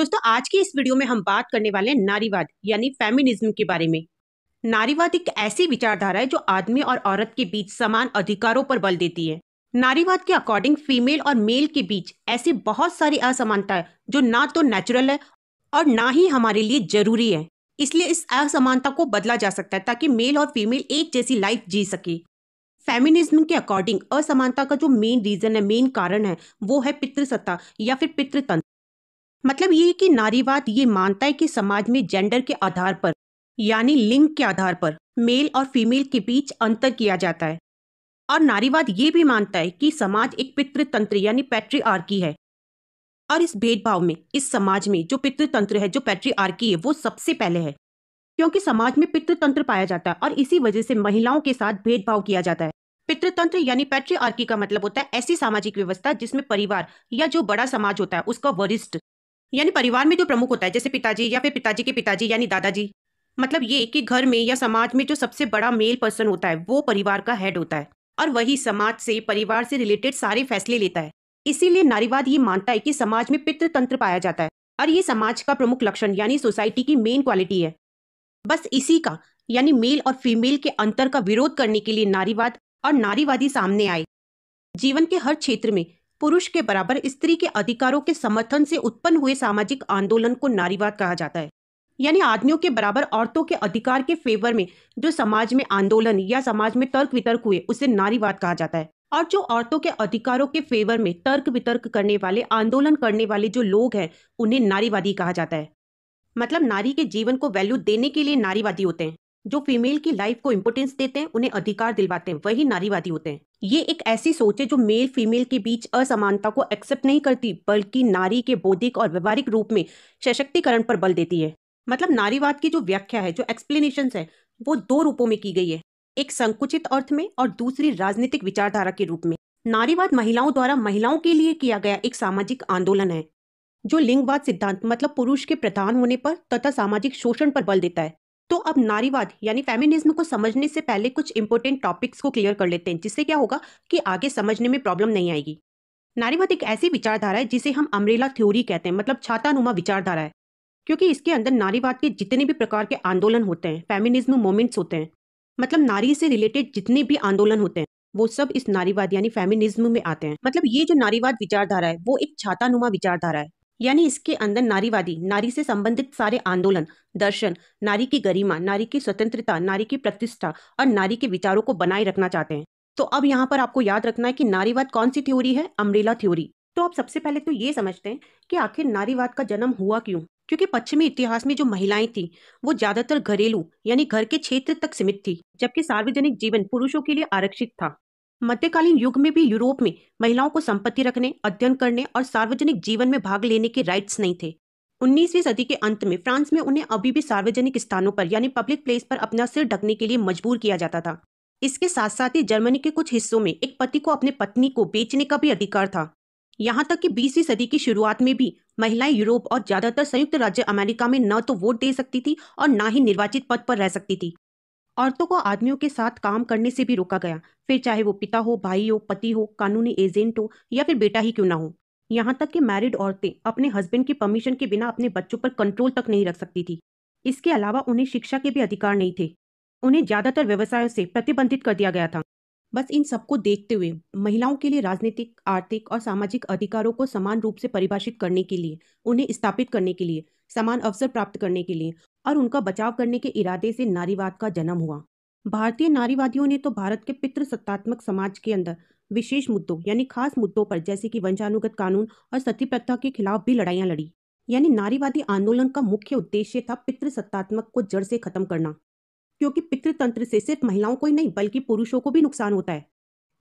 दोस्तों आज की इस वीडियो में हम बात करने वाले हैं नारीवाद यानी फेमिनिज्म के बारे में नारीवाद एक ऐसी विचारधारा है जो आदमी और औरत के बीच समान अधिकारों पर बल देती है नारीवाद के अकॉर्डिंग फीमेल और मेल के बीच ऐसी बहुत सारी असमानता है जो ना तो नेचुरल है और ना ही हमारे लिए जरूरी है इसलिए इस असमानता को बदला जा सकता है ताकि मेल और फीमेल एक जैसी लाइफ जी सके फेमिनिज्म के अकॉर्डिंग असमानता का जो मेन रीजन है मेन कारण है वो है पितृसत्ता या फिर पितृतंत्र मतलब ये कि नारीवाद ये मानता है कि समाज में जेंडर के आधार पर यानी लिंग के आधार पर मेल और फीमेल के बीच अंतर किया जाता है और नारीवाद ये भी मानता है कि समाज एक पितृतंत्र यानी पैट्री आर्की है और इस भेदभाव में इस समाज में जो पितृतंत्र है जो पैट्री आर्की है वो सबसे पहले है क्योंकि समाज में पितृतंत्र पाया जाता है और इसी वजह से महिलाओं के साथ भेदभाव किया जाता है पितृतंत्र यानी पैट्री आर्की का मतलब होता है ऐसी सामाजिक व्यवस्था जिसमें परिवार या जो बड़ा समाज होता है उसका वरिष्ठ यानी परिवार में जो प्रमुख होता है जैसे पिताजी या फिर पिताजी के पिताजी यानी दादाजी मतलब ये कि घर में या समाज में जो सबसे बड़ा मेल पर्सन होता है वो परिवार का हेड होता है और वही समाज से परिवार से रिलेटेड सारे फैसले लेता है इसीलिए नारीवाद ये मानता है कि समाज में पितृ तंत्र पाया जाता है और ये समाज का प्रमुख लक्षण यानी सोसाइटी की मेन क्वालिटी है बस इसी का यानी मेल और फीमेल के अंतर का विरोध करने के लिए नारीवाद और नारीवादी सामने आए जीवन के हर क्षेत्र में पुरुष के बराबर स्त्री के अधिकारों के समर्थन से उत्पन्न हुए सामाजिक आंदोलन को नारीवाद कहा जाता है यानी आदमियों के बराबर औरतों के अधिकार के फेवर में जो समाज में आंदोलन या समाज में तर्क वितर्क हुए उसे नारीवाद कहा जाता है और जो औरतों के अधिकारों के फेवर में तर्क वितर्क करने वाले आंदोलन करने वाले जो लोग हैं उन्हें नारीवादी कहा जाता है मतलब नारी के जीवन को वैल्यू देने के लिए नारीवादी होते हैं जो फीमेल की लाइफ को इम्पोर्टेंस देते हैं उन्हें अधिकार दिलवाते हैं वही नारीवादी होते हैं ये एक ऐसी सोच है जो मेल फीमेल के बीच असमानता को एक्सेप्ट नहीं करती बल्कि नारी के बौद्धिक और व्यवहारिक रूप में सशक्तिकरण पर बल देती है मतलब नारीवाद की जो व्याख्या है जो एक्सप्लेनेशन है वो दो रूपों में की गई है एक संकुचित अर्थ में और दूसरी राजनीतिक विचारधारा के रूप में नारीवाद महिलाओं द्वारा महिलाओं के लिए किया गया एक सामाजिक आंदोलन है जो लिंगवाद सिद्धांत मतलब पुरुष के प्रधान होने पर तथा सामाजिक शोषण पर बल देता है तो अब नारीवाद यानी फेमिनिज्म को समझने से पहले कुछ इंपॉर्टेंट टॉपिक्स को क्लियर कर लेते हैं जिससे क्या होगा कि आगे समझने में प्रॉब्लम नहीं आएगी नारीवाद एक ऐसी विचारधारा है जिसे हम अमरेला थ्योरी कहते हैं मतलब छातानुमा विचारधारा है क्योंकि इसके अंदर नारीवाद के जितने भी प्रकार के आंदोलन होते हैं फेमिनिज्म मोमेंट्स होते हैं मतलब नारी से रिलेटेड जितने भी आंदोलन होते हैं वो सब इस नारीवाद यानी फेमिनिज्म में आते हैं मतलब ये जो नारीवाद विचारधारा है वो एक छातानुमा विचारधारा है यानी इसके अंदर नारीवादी नारी से संबंधित सारे आंदोलन दर्शन नारी की गरिमा नारी की स्वतंत्रता नारी की प्रतिष्ठा और नारी के विचारों को बनाए रखना चाहते हैं तो अब यहाँ पर आपको याद रखना है कि नारीवाद कौन सी थ्योरी है अमरीला थ्योरी तो आप सबसे पहले तो ये समझते हैं कि आखिर नारीवाद का जन्म हुआ क्यों क्योंकि पश्चिमी इतिहास में जो महिलाएं थी वो ज्यादातर घरेलू यानी घर के क्षेत्र तक सीमित थी जबकि सार्वजनिक जीवन पुरुषों के लिए आरक्षित था मध्यकालीन युग में भी यूरोप में महिलाओं को संपत्ति रखने अध्ययन करने और सार्वजनिक जीवन में भाग लेने के राइट्स नहीं थे 19वीं सदी के अंत में फ्रांस में उन्हें अभी भी सार्वजनिक स्थानों पर यानी पब्लिक प्लेस पर अपना सिर ढकने के लिए मजबूर किया जाता था इसके साथ साथ ही जर्मनी के कुछ हिस्सों में एक पति को अपनी पत्नी को बेचने का भी अधिकार था यहाँ तक कि बीसवीं सदी की शुरुआत में भी महिलाएं यूरोप और ज्यादातर संयुक्त राज्य अमेरिका में न तो वोट दे सकती थी और न ही निर्वाचित पद पर रह सकती थी औरतों को आदमियों के साथ काम करने से भी रोका गया फिर चाहे वो पिता हो भाई हो पति हो कानूनी एजेंट हो या फिर बेटा ही क्यों ना हो यहाँ तक कि मैरिड औरतें अपने हस्बैंड की परमिशन के बिना अपने बच्चों पर कंट्रोल तक नहीं रख सकती थी इसके अलावा उन्हें शिक्षा के भी अधिकार नहीं थे उन्हें ज़्यादातर व्यवसायों से प्रतिबंधित कर दिया गया था बस इन सबको देखते हुए महिलाओं के लिए राजनीतिक आर्थिक और सामाजिक अधिकारों को समान रूप से परिभाषित करने के लिए उन्हें स्थापित करने के लिए समान अवसर प्राप्त करने के लिए और उनका बचाव करने के इरादे से नारीवाद का जन्म हुआ भारतीय नारीवादियों ने तो भारत के पितृसत्तात्मक समाज के अंदर विशेष मुद्दों यानी खास मुद्दों पर जैसे कि वंशानुगत कानून और सती प्रथा के खिलाफ भी लड़ाइयाँ लड़ी यानी नारीवादी आंदोलन का मुख्य उद्देश्य था पितृसत्तात्मक को जड़ से खत्म करना क्योंकि पितृतंत्र से सिर्फ महिलाओं को ही नहीं बल्कि पुरुषों को भी नुकसान होता है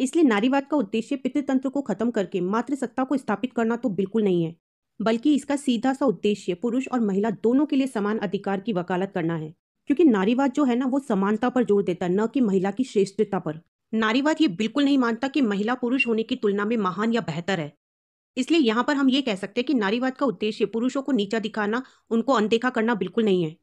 इसलिए नारीवाद का उद्देश्य पितृतंत्र को खत्म करके मातृसत्ता को स्थापित करना तो बिल्कुल नहीं है बल्कि इसका सीधा सा उद्देश्य पुरुष और महिला दोनों के लिए समान अधिकार की वकालत करना है क्योंकि नारीवाद जो है ना वो समानता पर जोर देता है न कि महिला की श्रेष्ठता पर नारीवाद ये बिल्कुल नहीं मानता कि महिला पुरुष होने की तुलना में महान या बेहतर है इसलिए यहाँ पर हम ये कह सकते हैं कि नारीवाद का उद्देश्य पुरुषों को नीचा दिखाना उनको अनदेखा करना बिल्कुल नहीं है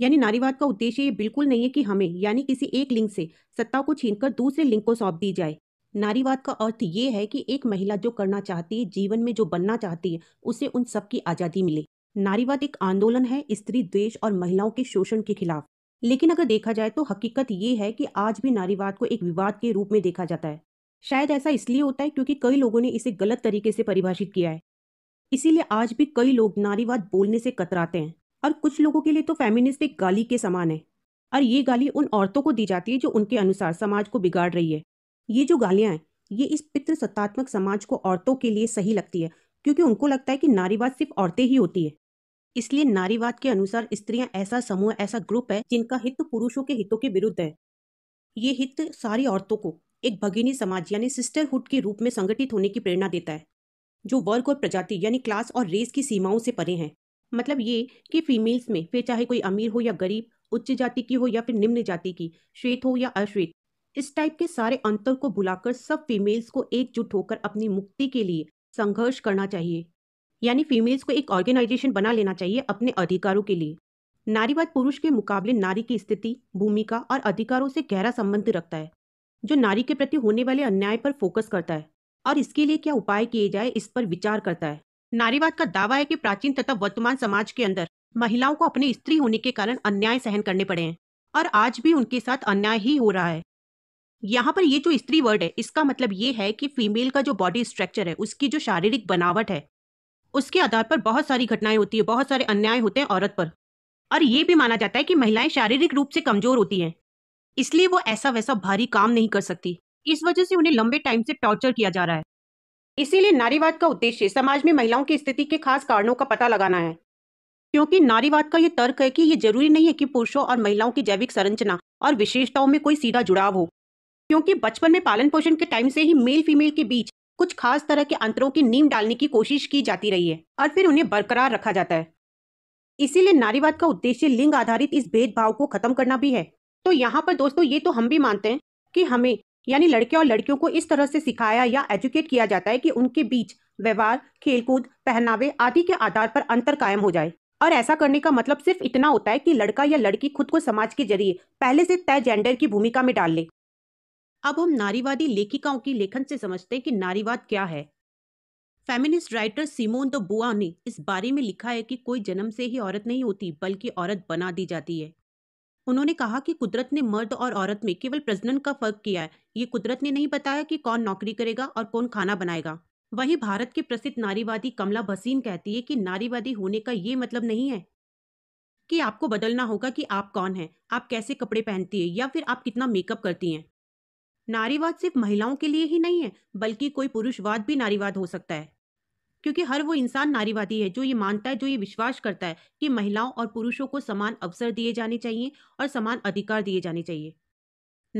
यानी नारीवाद का उद्देश्य ये बिल्कुल नहीं है कि हमें यानी किसी एक लिंग से सत्ता को छीनकर दूसरे लिंग को सौंप दी जाए नारीवाद का अर्थ ये है कि एक महिला जो करना चाहती है जीवन में जो बनना चाहती है उसे उन सब की आज़ादी मिले नारीवाद एक आंदोलन है स्त्री द्वेश और महिलाओं के शोषण के खिलाफ लेकिन अगर देखा जाए तो हकीकत ये है कि आज भी नारीवाद को एक विवाद के रूप में देखा जाता है शायद ऐसा इसलिए होता है क्योंकि कई लोगों ने इसे गलत तरीके से परिभाषित किया है इसीलिए आज भी कई लोग नारीवाद बोलने से कतराते हैं और कुछ लोगों के लिए तो फेमिनिस्ट एक गाली के समान है और ये गाली उन औरतों को दी जाती है जो उनके अनुसार समाज को बिगाड़ रही है ये जो गालियां हैं ये इस पितृसत्तात्मक समाज को औरतों के लिए सही लगती है क्योंकि उनको लगता है कि नारीवाद सिर्फ औरतें ही होती है इसलिए नारीवाद के अनुसार स्त्रियां ऐसा समूह ऐसा ग्रुप है जिनका हित पुरुषों के हितों के विरुद्ध है ये हित सारी औरतों को एक भगिनी समाज यानी सिस्टरहुड के रूप में संगठित होने की प्रेरणा देता है जो वर्ग और प्रजाति यानी क्लास और रेस की सीमाओं से परे हैं मतलब ये कि फीमेल्स में फिर चाहे कोई अमीर हो या गरीब उच्च जाति की हो या फिर निम्न जाति की श्वेत हो या अश्वेत इस टाइप के सारे अंतर को भुलाकर सब फीमेल्स को एकजुट होकर अपनी मुक्ति के लिए संघर्ष करना चाहिए यानी फीमेल्स को एक ऑर्गेनाइजेशन बना लेना चाहिए अपने अधिकारों के लिए नारीवाद पुरुष के मुकाबले नारी की स्थिति भूमिका और अधिकारों से गहरा संबंध रखता है जो नारी के प्रति होने वाले अन्याय पर फोकस करता है और इसके लिए क्या उपाय किए जाए इस पर विचार करता है नारीवाद का दावा है कि प्राचीन तथा वर्तमान समाज के अंदर महिलाओं को अपने स्त्री होने के कारण अन्याय सहन करने पड़े हैं और आज भी उनके साथ अन्याय ही हो रहा है यहाँ पर ये जो स्त्री वर्ड है इसका मतलब ये है कि फीमेल का जो बॉडी स्ट्रक्चर है उसकी जो शारीरिक बनावट है उसके आधार पर बहुत सारी घटनाएं होती है बहुत सारे अन्याय होते हैं औरत पर और ये भी माना जाता है कि महिलाएं शारीरिक रूप से कमजोर होती हैं इसलिए वो ऐसा वैसा भारी काम नहीं कर सकती इस वजह से उन्हें लंबे टाइम से टॉर्चर किया जा रहा है इसीलिए नारीवाद का उद्देश्य समाज में महिलाओं की स्थिति के खास कारणों का पता लगाना है क्योंकि नारीवाद का ये तर्क है कि ये जरूरी नहीं है कि पुरुषों और महिलाओं की जैविक संरचना और विशेषताओं में कोई सीधा जुड़ाव हो क्योंकि बचपन में पालन पोषण के टाइम से ही मेल फीमेल के बीच कुछ खास तरह के अंतरों की नींव डालने की कोशिश की जाती रही है और फिर उन्हें बरकरार रखा जाता है इसीलिए नारीवाद का उद्देश्य लिंग आधारित इस भेदभाव को खत्म करना भी है तो यहाँ पर दोस्तों ये तो हम भी मानते हैं कि हमें यानी लड़के और लड़कियों को इस तरह से सिखाया या एजुकेट किया जाता है कि उनके बीच व्यवहार खेलकूद पहनावे आदि के आधार पर अंतर कायम हो जाए और ऐसा करने का मतलब सिर्फ इतना होता है कि लड़का या लड़की खुद को समाज के जरिए पहले से तय जेंडर की भूमिका में डाल ले अब हम नारीवादी लेखिकाओं की लेखन से समझते हैं कि नारीवाद क्या है फेमिनिस्ट राइटर सिमोन दो बुआ ने इस बारे में लिखा है कि कोई जन्म से ही औरत नहीं होती बल्कि औरत बना दी जाती है उन्होंने कहा कि कुदरत ने मर्द और औरत में केवल प्रजनन का फर्क किया है ये कुदरत ने नहीं बताया कि कौन नौकरी करेगा और कौन खाना बनाएगा वहीं भारत की प्रसिद्ध नारीवादी कमला भसीन कहती है कि नारीवादी होने का ये मतलब नहीं है कि आपको बदलना होगा कि आप कौन हैं आप कैसे कपड़े पहनती है या फिर आप कितना मेकअप करती हैं नारीवाद सिर्फ महिलाओं के लिए ही नहीं है बल्कि कोई पुरुषवाद भी नारीवाद हो सकता है क्योंकि हर वो इंसान नारीवादी है जो ये मानता है जो ये विश्वास करता है कि महिलाओं और पुरुषों को समान अवसर दिए जाने चाहिए और समान अधिकार दिए जाने चाहिए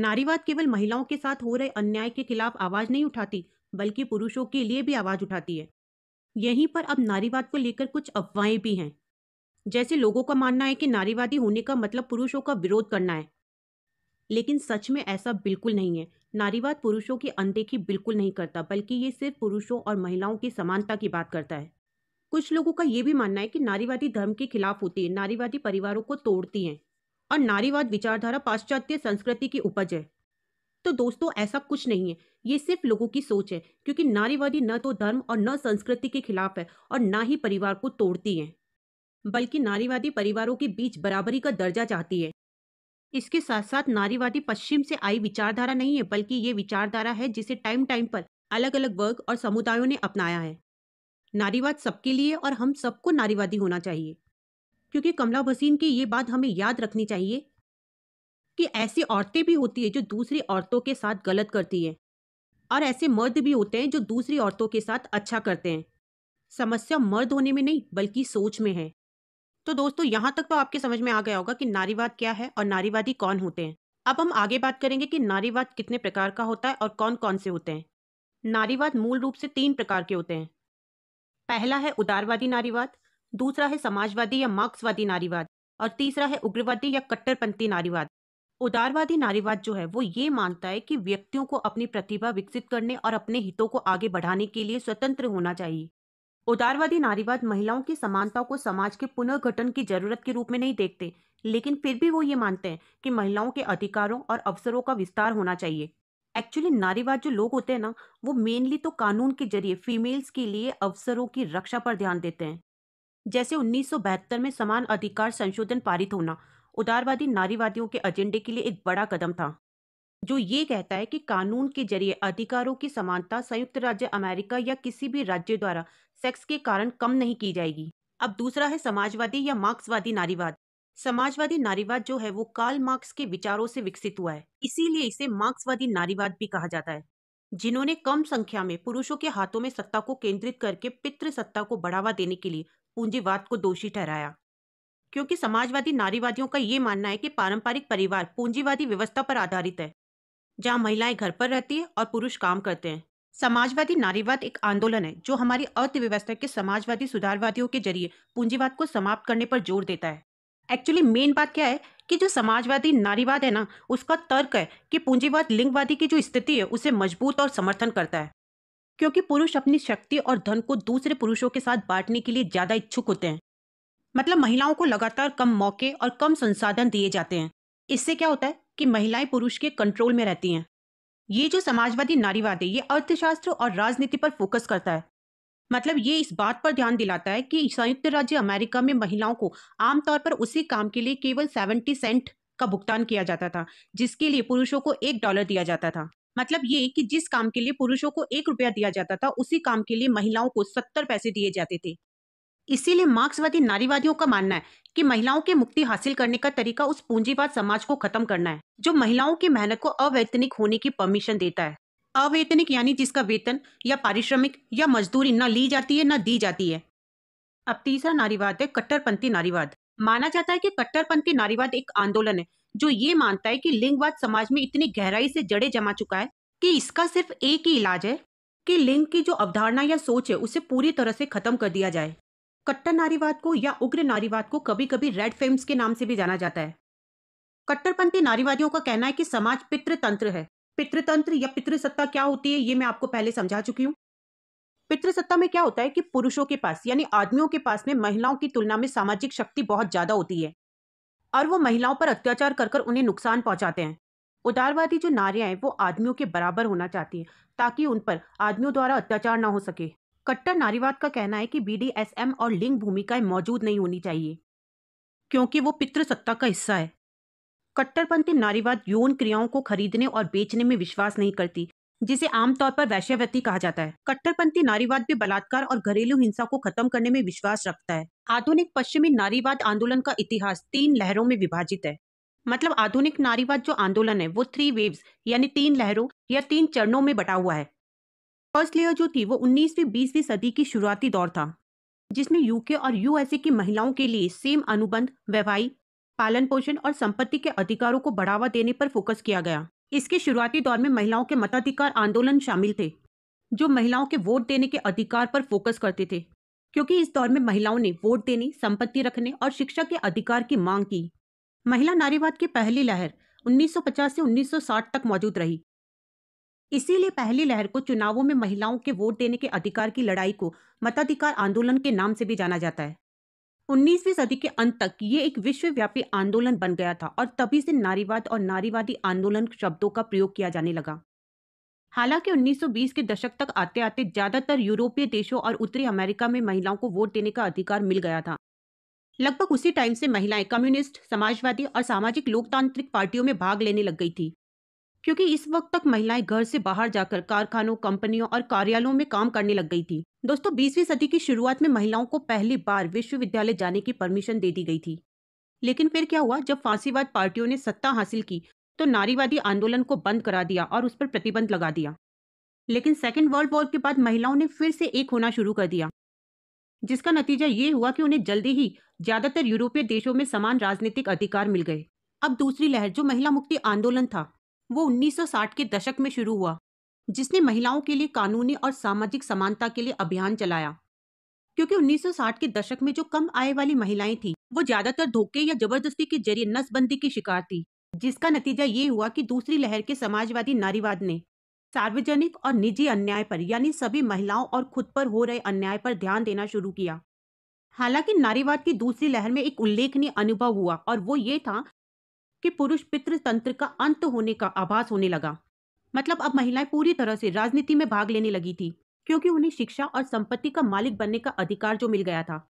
नारीवाद केवल महिलाओं के साथ हो रहे अन्याय के खिलाफ आवाज नहीं उठाती बल्कि पुरुषों के लिए भी आवाज उठाती है यहीं पर अब नारीवाद को लेकर कुछ अफवाहें भी हैं जैसे लोगों का मानना है कि नारीवादी होने का मतलब पुरुषों का विरोध करना है लेकिन सच में ऐसा बिल्कुल नहीं है नारीवाद पुरुषों की अनदेखी बिल्कुल नहीं करता बल्कि ये सिर्फ पुरुषों और महिलाओं की समानता की बात करता है कुछ लोगों का ये भी मानना है कि नारीवादी धर्म के खिलाफ होती है नारीवादी परिवारों को तोड़ती हैं और नारीवाद विचारधारा पाश्चात्य संस्कृति की उपज है तो दोस्तों ऐसा कुछ नहीं है ये सिर्फ लोगों की सोच है क्योंकि नारीवादी न तो धर्म और न संस्कृति के खिलाफ है और न ही परिवार को तोड़ती है बल्कि नारीवादी परिवारों के बीच बराबरी का दर्जा चाहती है इसके साथ साथ नारीवादी पश्चिम से आई विचारधारा नहीं है बल्कि ये विचारधारा है जिसे टाइम टाइम पर अलग अलग वर्ग और समुदायों ने अपनाया है नारीवाद सबके लिए और हम सबको नारीवादी होना चाहिए क्योंकि कमला भसीन की ये बात हमें याद रखनी चाहिए कि ऐसी औरतें भी होती है जो दूसरी औरतों के साथ गलत करती हैं और ऐसे मर्द भी होते हैं जो दूसरी औरतों के साथ अच्छा करते हैं समस्या मर्द होने में नहीं बल्कि सोच में है तो दोस्तों यहाँ तक तो आपके समझ में आ गया होगा कि नारीवाद क्या है और नारीवादी कौन होते हैं अब हम आगे बात करेंगे कि नारीवाद कितने प्रकार का होता है और कौन कौन से होते हैं नारीवाद मूल रूप से तीन प्रकार के होते हैं पहला है उदारवादी नारीवाद दूसरा है समाजवादी या मार्क्सवादी नारीवाद और तीसरा है उग्रवादी या कट्टरपंथी नारीवाद उदारवादी नारीवाद जो है वो ये मानता है कि व्यक्तियों को अपनी प्रतिभा विकसित करने और अपने हितों को आगे बढ़ाने के लिए स्वतंत्र होना चाहिए उदारवादी नारीवाद महिलाओं की समानता को समाज के पुनर्गठन की जरूरत के रूप में नहीं देखते लेकिन फिर भी वो ये मानते हैं कि महिलाओं के अधिकारों और अवसरों का विस्तार होना चाहिए एक्चुअली नारीवाद जो लोग होते हैं ना वो मेनली तो कानून के जरिए फीमेल्स के लिए अवसरों की रक्षा पर ध्यान देते हैं जैसे उन्नीस में समान अधिकार संशोधन पारित होना उदारवादी नारीवादियों के एजेंडे के लिए एक बड़ा कदम था जो ये कहता है कि कानून के जरिए अधिकारों की समानता संयुक्त राज्य अमेरिका या किसी भी राज्य द्वारा सेक्स के कारण कम नहीं की जाएगी अब दूसरा है समाजवादी या मार्क्सवादी नारीवाद समाजवादी नारीवाद जो है वो कार्ल मार्क्स के विचारों से विकसित हुआ है इसीलिए इसे मार्क्सवादी नारीवाद भी कहा जाता है जिन्होंने कम संख्या में पुरुषों के हाथों में सत्ता को केंद्रित करके पितृ सत्ता को बढ़ावा देने के लिए पूंजीवाद को दोषी ठहराया क्योंकि समाजवादी नारीवादियों का ये मानना है कि पारंपरिक परिवार पूंजीवादी व्यवस्था पर आधारित है जहाँ महिलाएं घर पर रहती है और पुरुष काम करते हैं समाजवादी नारीवाद एक आंदोलन है जो हमारी अर्थव्यवस्था के समाजवादी सुधारवादियों के जरिए पूंजीवाद को समाप्त करने पर जोर देता है एक्चुअली मेन बात क्या है कि जो समाजवादी नारीवाद है ना उसका तर्क है कि पूंजीवाद लिंगवादी की जो स्थिति है उसे मजबूत और समर्थन करता है क्योंकि पुरुष अपनी शक्ति और धन को दूसरे पुरुषों के साथ बांटने के लिए ज़्यादा इच्छुक होते हैं मतलब महिलाओं को लगातार कम मौके और कम संसाधन दिए जाते हैं इससे क्या होता है कि महिलाएं पुरुष के कंट्रोल में रहती हैं ये जो समाजवादी नारीवाद है ये अर्थशास्त्र और राजनीति पर फोकस करता है मतलब ये इस बात पर ध्यान दिलाता है कि संयुक्त राज्य अमेरिका में महिलाओं को आमतौर पर उसी काम के लिए केवल सेवेंटी सेंट का भुगतान किया जाता था जिसके लिए पुरुषों को एक डॉलर दिया जाता था मतलब ये कि जिस काम के लिए पुरुषों को एक रुपया दिया जाता था उसी काम के लिए महिलाओं को सत्तर पैसे दिए जाते थे इसीलिए मार्क्सवादी नारीवादियों का मानना है कि महिलाओं की मुक्ति हासिल करने का तरीका उस पूंजीवाद समाज को खत्म करना है जो महिलाओं की मेहनत को अवैतनिक होने की परमिशन देता है अवैतनिक यानी जिसका वेतन या पारिश्रमिक या मजदूरी न ली जाती है न दी जाती है अब तीसरा नारीवाद है कट्टरपंथी नारीवाद माना जाता है कि कट्टरपंथी नारीवाद एक आंदोलन है जो ये मानता है कि लिंगवाद समाज में इतनी गहराई से जड़े जमा चुका है कि इसका सिर्फ एक ही इलाज है कि लिंग की जो अवधारणा या सोच है उसे पूरी तरह से खत्म कर दिया जाए कट्टर नारीवाद को या उग्र नारीवाद को कभी कभी रेड फेम्स के नाम से भी जाना जाता है कट्टरपंथी नारीवादियों का कहना है कि समाज पितृतंत्र है पितृतंत्र या पितृसत्ता क्या होती है ये मैं आपको पहले समझा चुकी हूँ पितृसत्ता में क्या होता है कि पुरुषों के पास यानी आदमियों के पास में महिलाओं की तुलना में सामाजिक शक्ति बहुत ज़्यादा होती है और वो महिलाओं पर अत्याचार कर उन्हें नुकसान पहुंचाते हैं उदारवादी जो नारियां हैं वो आदमियों के बराबर होना चाहती हैं ताकि उन पर आदमियों द्वारा अत्याचार ना हो सके कट्टर नारीवाद का कहना है कि बीडीएसएम और लिंग भूमिकाएं मौजूद नहीं होनी चाहिए क्योंकि वो पितृसत्ता का हिस्सा है कट्टरपंथी नारीवाद यौन क्रियाओं को खरीदने और बेचने में विश्वास नहीं करती जिसे आमतौर पर वैश्यव्यति कहा जाता है कट्टरपंथी नारीवाद भी बलात्कार और घरेलू हिंसा को खत्म करने में विश्वास रखता है आधुनिक पश्चिमी नारीवाद आंदोलन का इतिहास तीन लहरों में विभाजित है मतलब आधुनिक नारीवाद जो आंदोलन है वो थ्री वेव्स यानी तीन लहरों या तीन चरणों में बटा हुआ है फर्स्ट लेयर जो थी वो 19वीं 20वीं सदी की शुरुआती दौर था जिसमें यूके और यूएसए की महिलाओं के लिए सेम अनुबंध व्यवहाई पालन पोषण और संपत्ति के अधिकारों को बढ़ावा देने पर फोकस किया गया इसके शुरुआती दौर में महिलाओं के मताधिकार आंदोलन शामिल थे जो महिलाओं के वोट देने के अधिकार पर फोकस करते थे क्योंकि इस दौर में महिलाओं ने वोट देने संपत्ति रखने और शिक्षा के अधिकार की मांग की महिला नारीवाद की पहली लहर 1950 से 1960 तक मौजूद रही इसीलिए पहली लहर को चुनावों में महिलाओं के वोट देने के अधिकार की लड़ाई को मताधिकार आंदोलन के नाम से भी जाना जाता है 19वीं सदी के अंत तक ये एक विश्वव्यापी आंदोलन बन गया था और तभी से नारीवाद और नारीवादी आंदोलन शब्दों का प्रयोग किया जाने लगा हालांकि 1920 के दशक तक आते आते ज्यादातर यूरोपीय देशों और उत्तरी अमेरिका में महिलाओं को वोट देने का अधिकार मिल गया था लगभग उसी टाइम से महिलाएं कम्युनिस्ट समाजवादी और सामाजिक लोकतांत्रिक पार्टियों में भाग लेने लग गई थी क्योंकि इस वक्त तक महिलाएं घर से बाहर जाकर कारखानों कंपनियों और कार्यालयों में काम करने लग गई थी दोस्तों बीसवीं सदी की शुरुआत में महिलाओं को पहली बार विश्वविद्यालय जाने की परमिशन दे दी गई थी लेकिन फिर क्या हुआ जब फांसीवाद पार्टियों ने सत्ता हासिल की तो नारीवादी आंदोलन को बंद करा दिया और उस पर प्रतिबंध लगा दिया लेकिन सेकेंड वर्ल्ड वॉर के बाद महिलाओं ने फिर से एक होना शुरू कर दिया जिसका नतीजा ये हुआ कि उन्हें जल्दी ही ज्यादातर यूरोपीय देशों में समान राजनीतिक अधिकार मिल गए अब दूसरी लहर जो महिला मुक्ति आंदोलन था वो 1960 के दशक में शुरू हुआ जिसने महिलाओं के लिए कानूनी और सामाजिक समानता के लिए अभियान चलाया क्योंकि 1960 के दशक में जो कम आय वाली महिलाएं थी वो ज्यादातर धोखे या जबरदस्ती के जरिए नसबंदी की शिकार थी जिसका नतीजा ये हुआ कि दूसरी लहर के समाजवादी नारीवाद ने सार्वजनिक और निजी अन्याय पर यानी सभी महिलाओं और खुद पर हो रहे अन्याय पर ध्यान देना शुरू किया हालांकि नारीवाद की दूसरी लहर में एक उल्लेखनीय अनुभव हुआ और वो ये था कि पुरुष पितृ तंत्र का अंत होने का आभास होने लगा मतलब अब महिलाएं पूरी तरह से राजनीति में भाग लेने लगी थी क्योंकि उन्हें शिक्षा और संपत्ति का मालिक बनने का अधिकार जो मिल गया था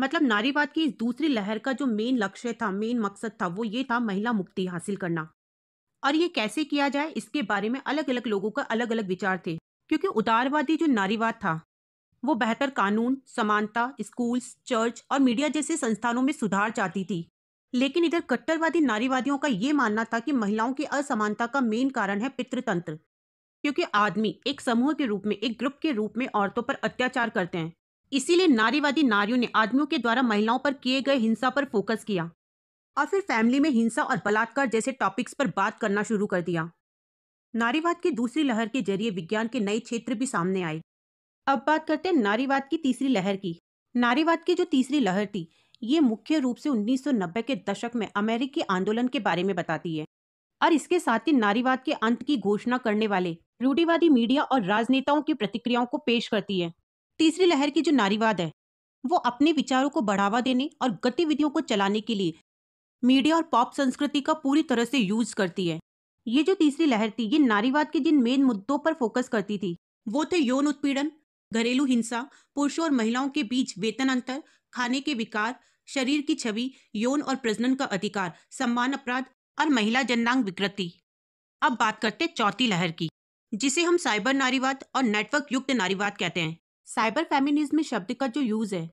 मतलब नारीवाद की इस दूसरी लहर का जो मेन लक्ष्य था मेन मकसद था वो ये था महिला मुक्ति हासिल करना और ये कैसे किया जाए इसके बारे में अलग अलग लोगों का अलग अलग विचार थे क्योंकि उदारवादी जो नारीवाद था वो बेहतर कानून समानता स्कूल्स चर्च और मीडिया जैसे संस्थानों में सुधार चाहती थी लेकिन इधर कट्टरवादी नारीवादियों का ये मानना था कि महिलाओं की असमानता का मेन कारण है पितृतंत्र क्योंकि आदमी एक समूह के रूप में एक ग्रुप के रूप में औरतों पर अत्याचार करते हैं इसीलिए नारीवादी नारियों ने आदमियों के द्वारा महिलाओं पर किए गए हिंसा पर फोकस किया और फिर फैमिली में हिंसा और बलात्कार जैसे टॉपिक्स पर बात करना शुरू कर दिया नारीवाद की दूसरी लहर के जरिए विज्ञान के नए क्षेत्र भी सामने आए अब बात करते हैं नारीवाद की तीसरी लहर की नारीवाद की जो तीसरी लहर थी ये मुख्य रूप से 1990 के दशक में अमेरिकी आंदोलन के बारे में बताती है और इसके साथ ही नारीवाद के अंत की घोषणा करने वाले रूढ़ीवादी मीडिया और राजनेताओं की प्रतिक्रियाओं को पेश करती है तीसरी लहर की जो नारीवाद है वो अपने विचारों को बढ़ावा देने और गतिविधियों को चलाने के लिए मीडिया और पॉप संस्कृति का पूरी तरह से यूज करती है ये जो तीसरी लहर थी ये नारीवाद के जिन मेन मुद्दों पर फोकस करती थी वो थे यौन उत्पीड़न घरेलू हिंसा पुरुषों और महिलाओं के बीच वेतन अंतर खाने के विकार शरीर की छवि यौन और प्रजनन का अधिकार सम्मान अपराध और महिला जननांग विकृति अब बात करते चौथी लहर की जिसे हम साइबर नारीवाद और नेटवर्क युक्त नारीवाद कहते हैं साइबर फेमिनिज्म शब्द का जो यूज है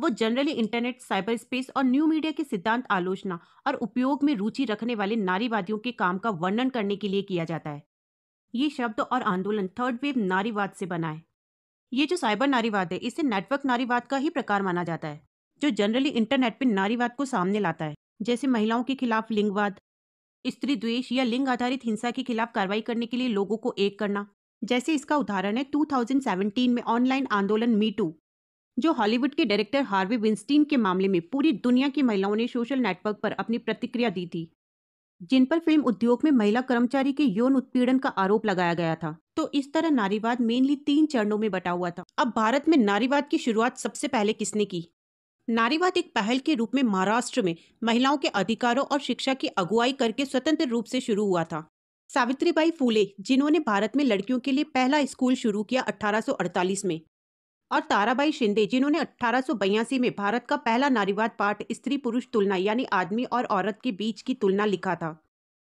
वो जनरली इंटरनेट साइबर स्पेस और न्यू मीडिया के सिद्धांत आलोचना और उपयोग में रुचि रखने वाले नारीवादियों के काम का वर्णन करने के लिए किया जाता है ये शब्द और आंदोलन थर्ड वेव नारीवाद से बना है ये जो साइबर नारीवाद है इसे नेटवर्क नारीवाद का ही प्रकार माना जाता है जो जनरली इंटरनेट पर नारीवाद को सामने लाता है जैसे महिलाओं के खिलाफ लिंगवाद स्त्री द्वेष या लिंग आधारित हिंसा के खिलाफ कार्रवाई करने के लिए लोगों को एक करना जैसे इसका उदाहरण है 2017 में ऑनलाइन आंदोलन मी टू जो हॉलीवुड के डायरेक्टर हार्वे विंस्टीन के मामले में पूरी दुनिया की महिलाओं ने सोशल नेटवर्क पर अपनी प्रतिक्रिया दी थी जिन पर फिल्म उद्योग में महिला कर्मचारी के यौन उत्पीड़न का आरोप लगाया गया था तो इस तरह नारीवाद मेनली तीन चरणों में बटा हुआ था अब भारत में नारीवाद की शुरुआत सबसे पहले किसने की नारीवाद एक पहल के रूप में महाराष्ट्र में महिलाओं के अधिकारों और शिक्षा की अगुवाई करके स्वतंत्र रूप से शुरू हुआ था सावित्रीबाई फूले जिन्होंने भारत में लड़कियों के लिए पहला स्कूल शुरू किया 1848 में और ताराबाई शिंदे जिन्होंने अट्ठारह में भारत का पहला नारीवाद पाठ स्त्री पुरुष तुलना यानी आदमी और औरत के बीच की तुलना लिखा था